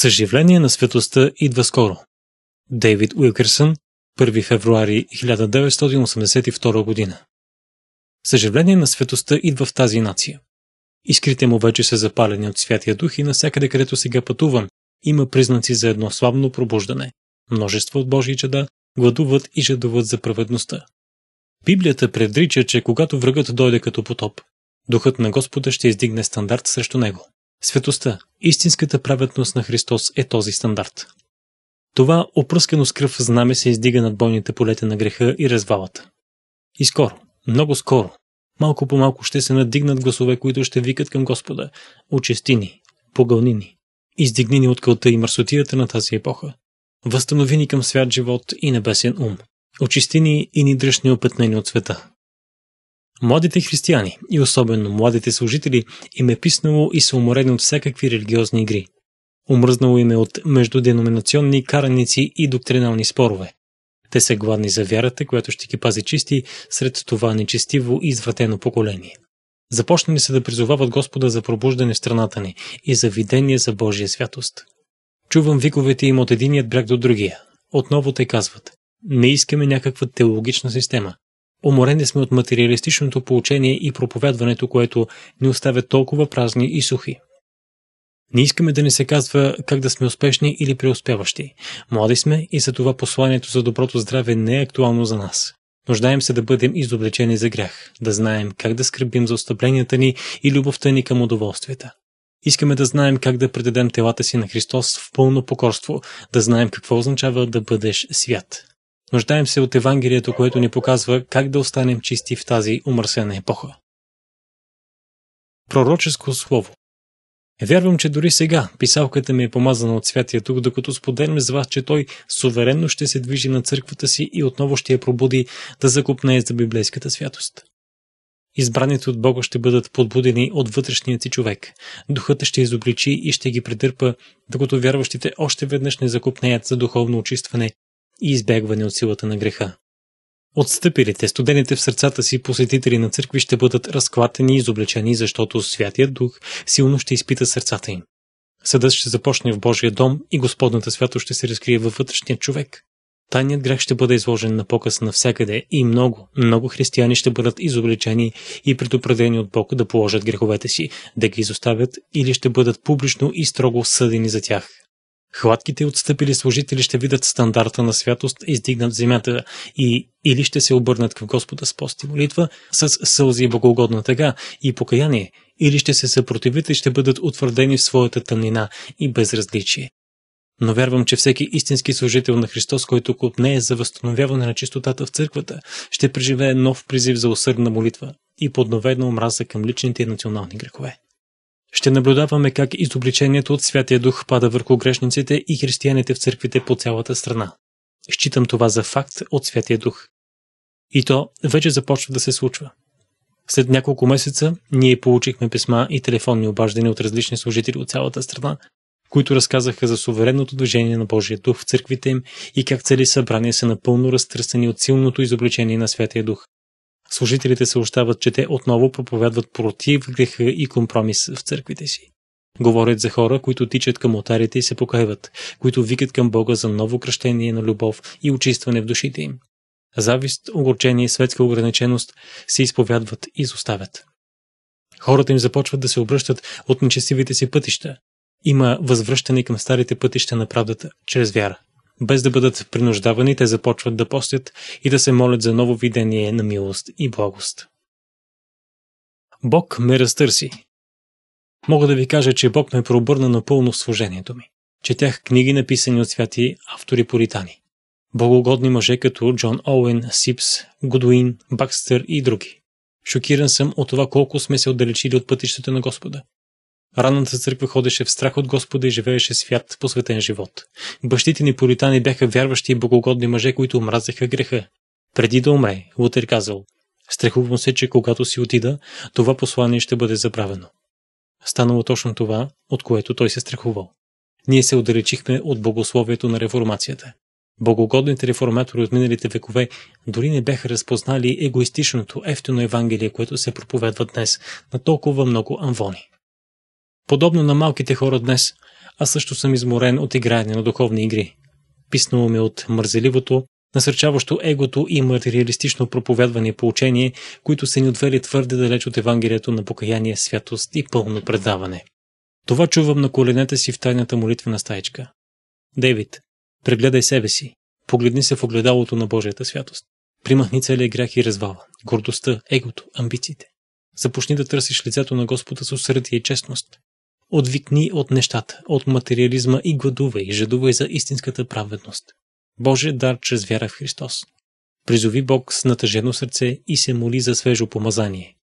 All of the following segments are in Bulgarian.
Съживление на светлостта идва скоро. Дейвид Уилкерсън, 1 февруари 1982 година. Съживление на светостта идва в тази нация. Искрите му вече са запалени от Святия Дух и навсякъде, където сега пътувам, има признаци за едно славно пробуждане. Множество от Божии чеда гладуват и жадуват за праведността. Библията предрича, че когато врагът дойде като потоп, Духът на Господа ще издигне стандарт срещу него. Светостта, истинската праведност на Христос е този стандарт. Това опръскано с кръв знаме се издига над бойните полета на греха и развалата. И скоро, много скоро, малко по малко ще се надигнат гласове, които ще викат към Господа. Очести ни, погълни ни, издигни ни от кълта и мърсотията на тази епоха. Възстанови ни към свят живот и небесен ум. Очисти ни и ни дръж неопетнени от света. Младите християни и особено младите служители им е писнало и са уморени от всякакви религиозни игри. Умръзнало им е от междуденоминационни караници и доктринални спорове. Те са гладни за вярата, която ще ги пази чисти сред това нечестиво и извратено поколение. Започнали са да призовават Господа за пробуждане в страната ни и за видение за Божия святост. Чувам виковете им от единият бряг до другия. Отново те казват – не искаме някаква теологична система – Уморени сме от материалистичното получение и проповядването, което ни оставя толкова празни и сухи. Не искаме да ни се казва как да сме успешни или преуспяващи. Млади сме и за това посланието за доброто здраве не е актуално за нас. Нуждаем се да бъдем изобличени за грях, да знаем как да скръбим за остъпленията ни и любовта ни към удоволствията. Искаме да знаем как да предадем телата си на Христос в пълно покорство, да знаем какво означава да бъдеш свят. Нуждаем се от Евангелието, което ни показва как да останем чисти в тази умърсена епоха. Пророческо слово е, Вярвам, че дори сега писалката ми е помазана от Святия Дух, докато споделям с вас, че той суверенно ще се движи на църквата си и отново ще я пробуди да закупне за библейската святост. Избраните от Бога ще бъдат подбудени от вътрешният си човек. Духът ще изобличи и ще ги претърпа, докато вярващите още веднъж не закупнеят за духовно очистване и избягване от силата на греха. Отстъпилите, студените в сърцата си посетители на църкви ще бъдат разклатени и изобличени, защото Святият Дух силно ще изпита сърцата им. Съдът ще започне в Божия дом и Господната свято ще се разкрие във вътрешния човек. Тайният грех ще бъде изложен на показ навсякъде и много, много християни ще бъдат изобличени и предупредени от Бог да положат греховете си, да ги изоставят или ще бъдат публично и строго съдени за тях. Хватките отстъпили служители ще видят стандарта на святост, издигнат земята и или ще се обърнат към Господа с пост и молитва, с сълзи и богогодна тъга и покаяние, или ще се съпротивят и ще бъдат утвърдени в своята тъмнина и безразличие. Но вярвам, че всеки истински служител на Христос, който е за възстановяване на чистотата в църквата, ще преживее нов призив за усърдна молитва и подновена омраза към личните и национални грехове. Ще наблюдаваме как изобличението от Святия Дух пада върху грешниците и християните в църквите по цялата страна. Считам това за факт от Святия Дух. И то вече започва да се случва. След няколко месеца ние получихме писма и телефонни обаждания от различни служители от цялата страна, които разказаха за суверенното движение на Божия Дух в църквите им и как цели събрания са напълно разтърсени от силното изобличение на Святия Дух. Служителите съобщават, че те отново проповядват против греха и компромис в църквите си. Говорят за хора, които тичат към отарите и се покаиват, които викат към Бога за ново кръщение на любов и очистване в душите им. Завист, огорчение, и светска ограниченост се изповядват и изоставят. Хората им започват да се обръщат от нечестивите си пътища. Има възвръщане към старите пътища на правдата чрез вяра. Без да бъдат принуждавани, те започват да постят и да се молят за ново видение на милост и благост. Бог ме разтърси. Мога да ви кажа, че Бог ме пробърна напълно в служението ми. Четях книги, написани от святи автори поритани. Богогодни мъже като Джон Оуен, Сипс, Гудуин, Бакстър и други. Шокиран съм от това колко сме се отдалечили от пътищата на Господа. Ранната църква ходеше в страх от Господа и живееше свят, посветен живот. Бащите ни политани бяха вярващи и богогодни мъже, които омразеха греха. Преди да умре, Лутер казал, страхувам се, че когато си отида, това послание ще бъде забравено. Станало точно това, от което той се страхувал. Ние се отдалечихме от богословието на реформацията. Богогодните реформатори от миналите векове дори не бяха разпознали егоистичното ефтино евангелие, което се проповядва днес на толкова много амвони. Подобно на малките хора днес, аз също съм изморен от играене на духовни игри. Писнало ме от мързеливото, насърчаващо егото и материалистично проповядване по учение, които са ни отвели твърде далеч от Евангелието на покаяние, святост и пълно предаване. Това чувам на коленете си в тайната молитвена стаечка. Девид, прегледай себе си. Погледни се в огледалото на Божията святост. Примахни целият грях и развала, гордостта, егото, амбициите. Започни да търсиш лицето на Господа с усърдие и честност. Отвикни от нещата, от материализма и гладувай, жадувай за истинската праведност. Боже дар чрез вяра в Христос. Призови Бог с натъжено сърце и се моли за свежо помазание.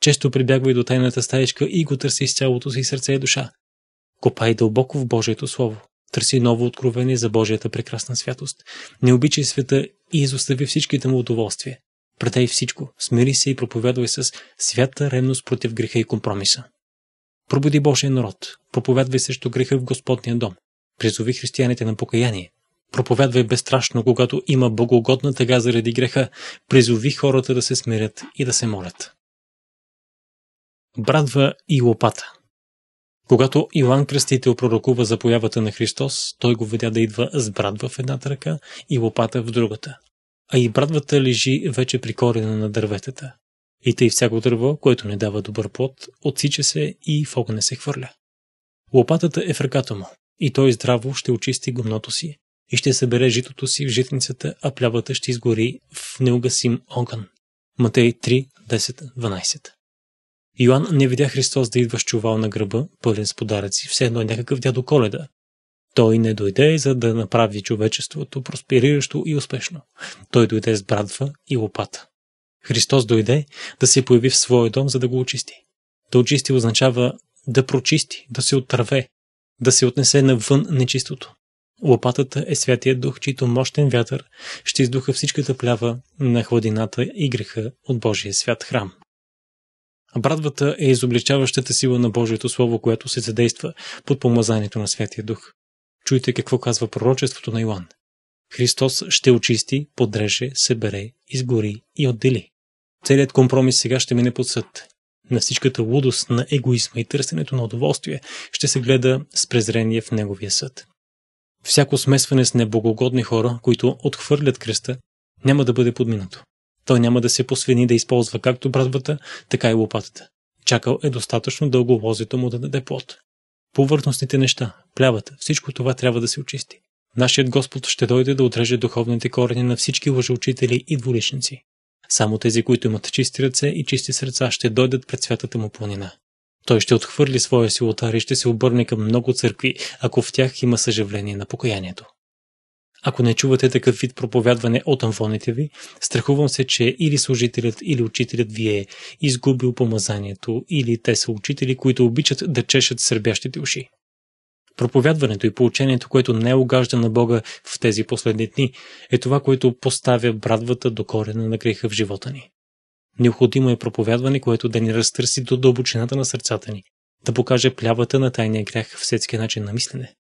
Често прибягвай до тайната стаечка и го търси с цялото си сърце и душа. Копай дълбоко в Божието Слово. Търси ново откровение за Божията прекрасна святост. Не обичай света и изостави всичките му удоволствия. Предай всичко, смири се и проповядвай с свята ревност против греха и компромиса. Пробуди Божия народ. Проповядвай срещу греха в Господния дом. Призови християните на покаяние. Проповядвай безстрашно, когато има богогодна тъга заради греха. Призови хората да се смирят и да се молят. Брадва и лопата Когато Иоанн Кръстител пророкува за появата на Христос, той го видя да идва с брадва в едната ръка и лопата в другата. А и брадвата лежи вече при корена на дърветата. И тъй всяко дърво, което не дава добър плод, отсича се и в огъня се хвърля. Лопатата е в ръката му, и той здраво ще очисти гумното си и ще събере житото си в житницата, а плявата ще изгори в неугасим огън. Матей 3, 10, 12 Йоанн не видя Христос да идва с чувал на гръба, пълен с подаръци, все едно е някакъв дядо Коледа. Той не дойде, за да направи човечеството проспериращо и успешно. Той дойде с брадва и лопата. Христос дойде да се появи в своя дом, за да го очисти. Да очисти означава да прочисти, да се отърве, да се отнесе навън нечистото. Лопатата е святия дух, чийто мощен вятър ще издуха всичката плява на хладината и греха от Божия свят храм. Брадвата е изобличаващата сила на Божието Слово, което се задейства под помазанието на Святия Дух. Чуйте какво казва пророчеството на Йоан. Христос ще очисти, подреже, събере, изгори и отдели. Целият компромис сега ще мине под съд. На всичката лудост на егоизма и търсенето на удоволствие ще се гледа с презрение в неговия съд. Всяко смесване с неблагогодни хора, които отхвърлят кръста, няма да бъде подминато. Той няма да се посвени да използва както братвата, така и лопатата. Чакал е достатъчно дълго лозито му да даде плод. Повърхностните неща, плявата, всичко това трябва да се очисти. Нашият Господ ще дойде да отреже духовните корени на всички лъжеучители и дволичници. Само тези, които имат чисти ръце и чисти сърца, ще дойдат пред святата му планина. Той ще отхвърли своя си и ще се обърне към много църкви, ако в тях има съжаление на покаянието. Ако не чувате такъв вид проповядване от амфоните ви, страхувам се, че или служителят, или учителят ви е изгубил помазанието, или те са учители, които обичат да чешат сърбящите уши. Проповядването и получението, което не огажда на Бога в тези последни дни, е това, което поставя брадвата до корена на греха в живота ни. Необходимо е проповядване, което да ни разтърси до дълбочината на сърцата ни, да покаже плявата на тайния грях в всеки начин на мислене.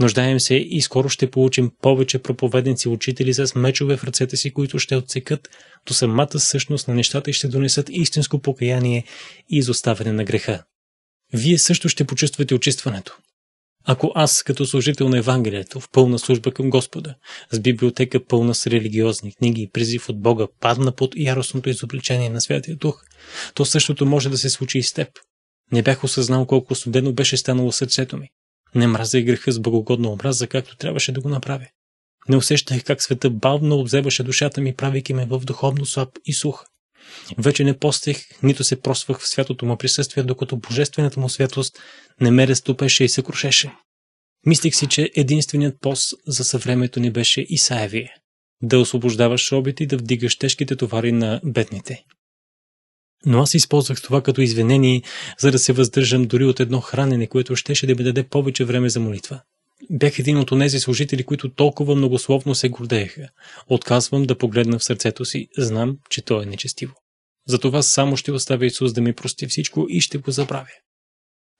Нуждаем се и скоро ще получим повече проповедници, учители с мечове в ръцете си, които ще отсекат до самата същност на нещата и ще донесат истинско покаяние и изоставяне на греха. Вие също ще почувствате очистването. Ако аз, като служител на Евангелието, в пълна служба към Господа, с библиотека пълна с религиозни книги и призив от Бога, падна под яростното изобличение на Святия Дух, то същото може да се случи и с теб. Не бях осъзнал колко студено беше станало сърцето ми. Не мразя греха с благогодна образа, както трябваше да го направя. Не усещах как света бавно обзебаше душата ми, правейки ме в духовно слаб и сух. Вече не постех, нито се просвах в святото му присъствие, докато божествената му святост не ме разтупеше и се крушеше. Мислих си, че единственият пост за съвремето ни беше Исаевие да освобождаваш робите и да вдигаш тежките товари на бедните. Но аз използвах това като извинение, за да се въздържам дори от едно хранене, което щеше да ми даде повече време за молитва бях един от тези служители, които толкова многословно се гордееха. Отказвам да погледна в сърцето си, знам, че то е нечестиво. Затова само ще оставя Исус да ми прости всичко и ще го забравя.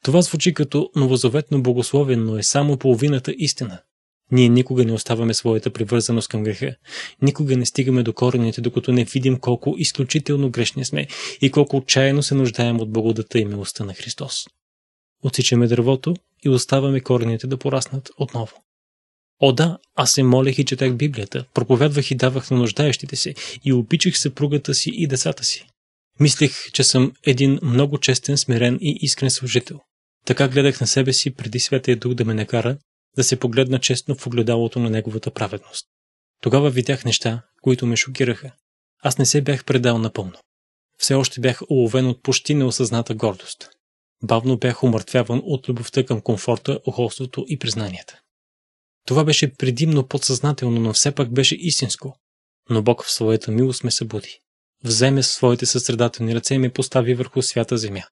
Това звучи като новозаветно богословие, но е само половината истина. Ние никога не оставаме своята привързаност към греха. Никога не стигаме до корените, докато не видим колко изключително грешни сме и колко отчаяно се нуждаем от благодата и милостта на Христос. Отсичаме дървото, и оставяме корените да пораснат отново. О да, аз се молех и четах Библията, проповядвах и давах на нуждаещите се и обичах съпругата си и децата си. Мислих, че съм един много честен, смирен и искрен служител. Така гледах на себе си преди Святия Дух да ме накара да се погледна честно в огледалото на неговата праведност. Тогава видях неща, които ме шокираха. Аз не се бях предал напълно. Все още бях уловен от почти неосъзната гордост. Бавно бях умъртвяван от любовта към комфорта, охолството и признанията. Това беше предимно подсъзнателно, но все пак беше истинско. Но Бог в своята милост ме събуди. Вземе своите състрадателни ръце и ме постави върху свята земя.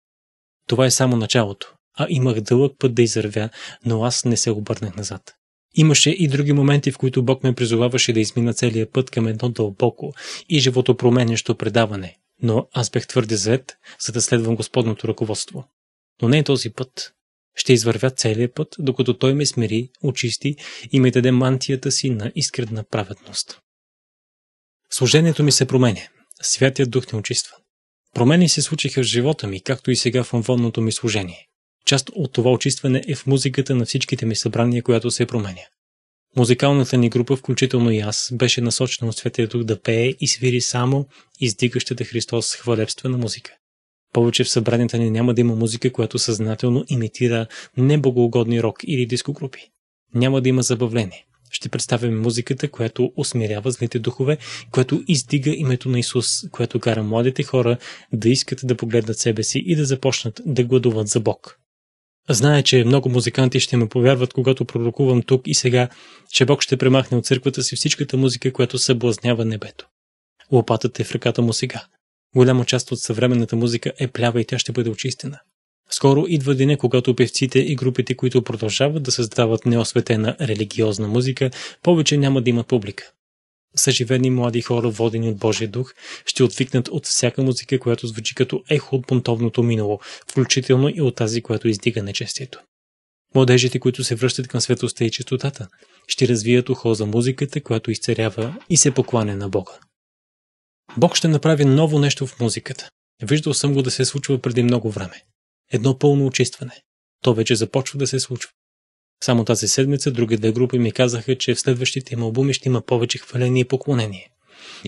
Това е само началото, а имах дълъг път да изървя, но аз не се обърнах назад. Имаше и други моменти, в които Бог ме призоваваше да измина целия път към едно дълбоко и животопроменящо предаване, но аз бях твърде зает, за да следвам Господното ръководство но не този път. Ще извървя целия път, докато той ме смири, очисти и ме даде мантията си на искредна праведност. Служението ми се променя. Святият дух не очиства. Промени се случиха в живота ми, както и сега в онвонното ми служение. Част от това очистване е в музиката на всичките ми събрания, която се променя. Музикалната ни група, включително и аз, беше насочена от Святия Дух да пее и свири само издигащата Христос хвалебствена музика. Повече в събранията ни няма да има музика, която съзнателно имитира неблагоугодни рок или дискогрупи. Няма да има забавление. Ще представим музиката, която усмирява злите духове, която издига името на Исус, която кара младите хора да искат да погледнат себе си и да започнат да гладуват за Бог. Зная, че много музиканти ще ме повярват, когато пророкувам тук и сега, че Бог ще премахне от църквата си всичката музика, която съблазнява небето. Лопатата е в ръката му сега. Голяма част от съвременната музика е плява и тя ще бъде очистена. Скоро идва деня, когато певците и групите, които продължават да създават неосветена религиозна музика, повече няма да имат публика. Съживени млади хора, водени от Божия дух, ще отвикнат от всяка музика, която звучи като ехо от бунтовното минало, включително и от тази, която издига нечестието. Младежите, които се връщат към светостта и чистотата, ще развият ухо за музиката, която изцерява и се покланя на Бога. Бог ще направи ново нещо в музиката. Виждал съм го да се случва преди много време. Едно пълно очистване. То вече започва да се случва. Само тази седмица други две групи ми казаха, че в следващите им албуми ще има повече хваление и поклонение.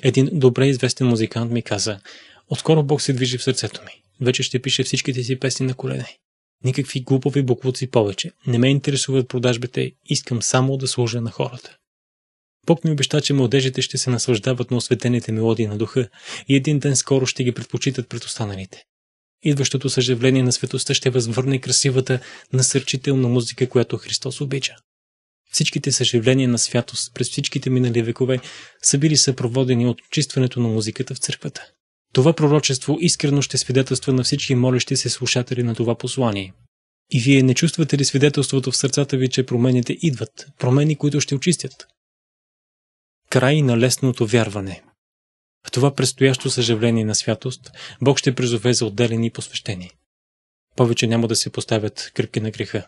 Един добре известен музикант ми каза, отскоро Бог се движи в сърцето ми. Вече ще пише всичките си песни на колене. Никакви глупови буквуци повече. Не ме интересуват продажбите, искам само да служа на хората. Бог ми обеща, че младежите ще се наслаждават на осветените мелодии на духа и един ден скоро ще ги предпочитат пред останалите. Идващото съживление на светостта ще възвърне красивата, насърчителна музика, която Христос обича. Всичките съживления на святост през всичките минали векове са били съпроводени от чистването на музиката в църквата. Това пророчество искрено ще свидетелства на всички молещи се слушатели на това послание. И вие не чувствате ли свидетелството в сърцата ви, че промените идват, промени, които ще очистят? край на лесното вярване. В това предстоящо съживление на святост, Бог ще призове за отделени посвещени. Повече няма да се поставят кръпки на греха.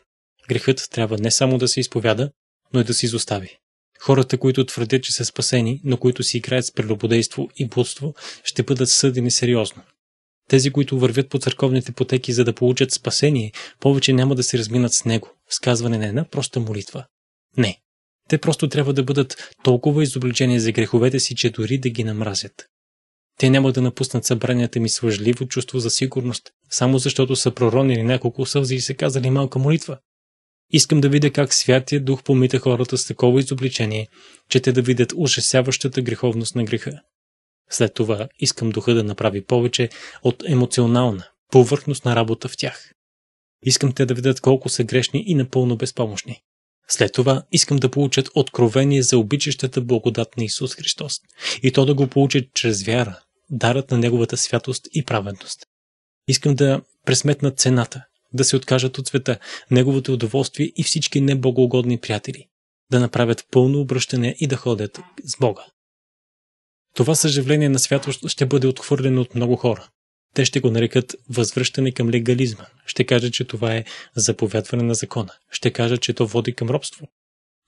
Грехът трябва не само да се изповяда, но и да се изостави. Хората, които твърдят, че са спасени, но които си играят с прелюбодейство и блудство, ще бъдат съдени сериозно. Тези, които вървят по църковните потеки, за да получат спасение, повече няма да се разминат с него, сказване на една проста молитва. Не, те просто трябва да бъдат толкова изобличени за греховете си, че дори да ги намразят. Те няма да напуснат събранията ми с лъжливо чувство за сигурност, само защото са проронили няколко сълзи и се казали малка молитва. Искам да видя как Святия Дух помита хората с такова изобличение, че те да видят ужасяващата греховност на греха. След това искам Духа да направи повече от емоционална, повърхностна работа в тях. Искам те да видят колко са грешни и напълно безпомощни. След това искам да получат откровение за обичащата благодат на Исус Христос и то да го получат чрез вяра, дарът на Неговата святост и праведност. Искам да пресметнат цената, да се откажат от света, Неговото удоволствие и всички неблагоугодни приятели, да направят пълно обръщане и да ходят с Бога. Това съживление на святост ще бъде отхвърлено от много хора. Те ще го нарекат възвръщане към легализма. Ще кажат, че това е заповядване на закона. Ще кажат, че то води към робство.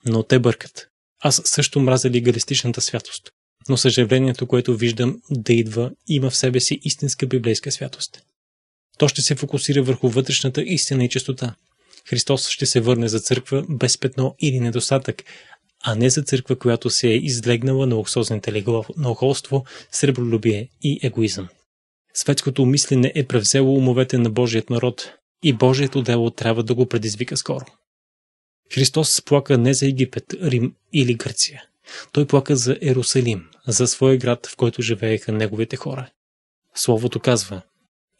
Но те бъркат. Аз също мразя легалистичната святост. Но съжалението, което виждам да идва, има в себе си истинска библейска святост. То ще се фокусира върху вътрешната истина и чистота. Христос ще се върне за църква без петно или недостатък, а не за църква, която се е излегнала на оксозните легло, на охолство, сребролюбие и егоизъм. Светското мислене е превзело умовете на Божият народ и Божието дело трябва да го предизвика скоро. Христос плака не за Египет, Рим или Гърция. Той плака за Ерусалим, за своя град, в който живееха неговите хора. Словото казва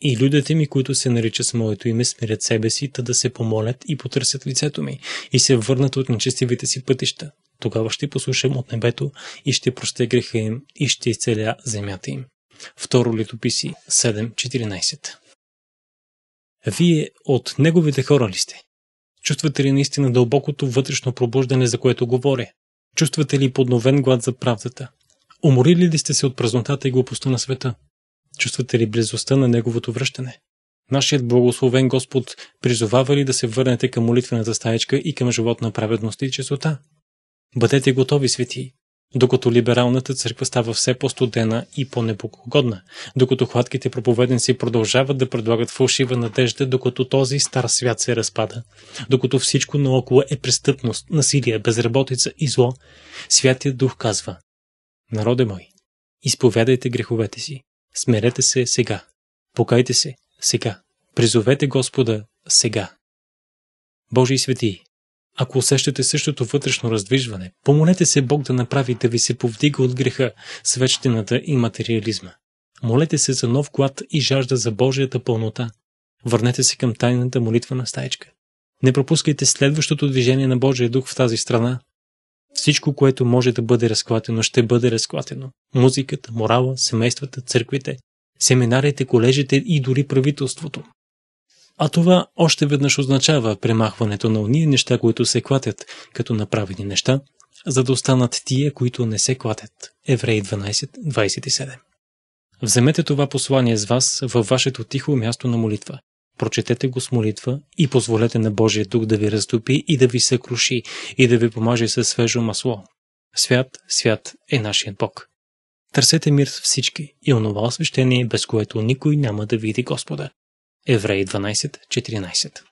И людите ми, които се наричат с моето име, смирят себе си, та да се помолят и потърсят лицето ми, и се върнат от нечестивите си пътища. Тогава ще послушам от небето и ще простя греха им и ще изцеля земята им. Второ летописи 7.14 Вие от неговите хора ли сте? Чувствате ли наистина дълбокото вътрешно пробуждане, за което говоря? Чувствате ли подновен глад за правдата? Уморили ли сте се от празнотата и глупостта на света? Чувствате ли близостта на неговото връщане? Нашият благословен Господ призовава ли да се върнете към молитвената стаечка и към живот на праведност и чистота? Бъдете готови, свети, докато либералната църква става все по-студена и по непокогодна докато хладките проповедници продължават да предлагат фалшива надежда, докато този стар свят се разпада, докато всичко наоколо е престъпност, насилие, безработица и зло, Святият Дух казва Народе мой, изповядайте греховете си, смерете се сега, покайте се сега, призовете Господа сега. Божи свети, ако усещате същото вътрешно раздвижване, помолете се Бог да направи да ви се повдига от греха, свещената и материализма. Молете се за нов глад и жажда за Божията пълнота. Върнете се към тайната молитва на стаечка. Не пропускайте следващото движение на Божия дух в тази страна. Всичко, което може да бъде разклатено, ще бъде разклатено. Музиката, морала, семействата, църквите, семинарите, колежите и дори правителството. А това още веднъж означава премахването на уния неща, които се клатят, като направени неща, за да останат тия, които не се клатят. Евреи 12.27 Вземете това послание с вас във вашето тихо място на молитва. Прочетете го с молитва и позволете на Божия дух да ви разтопи и да ви съкруши и да ви помаже със свежо масло. Свят, свят е нашият Бог. Търсете мир с всички и онова освещение, без което никой няма да види Господа. Евреи 14.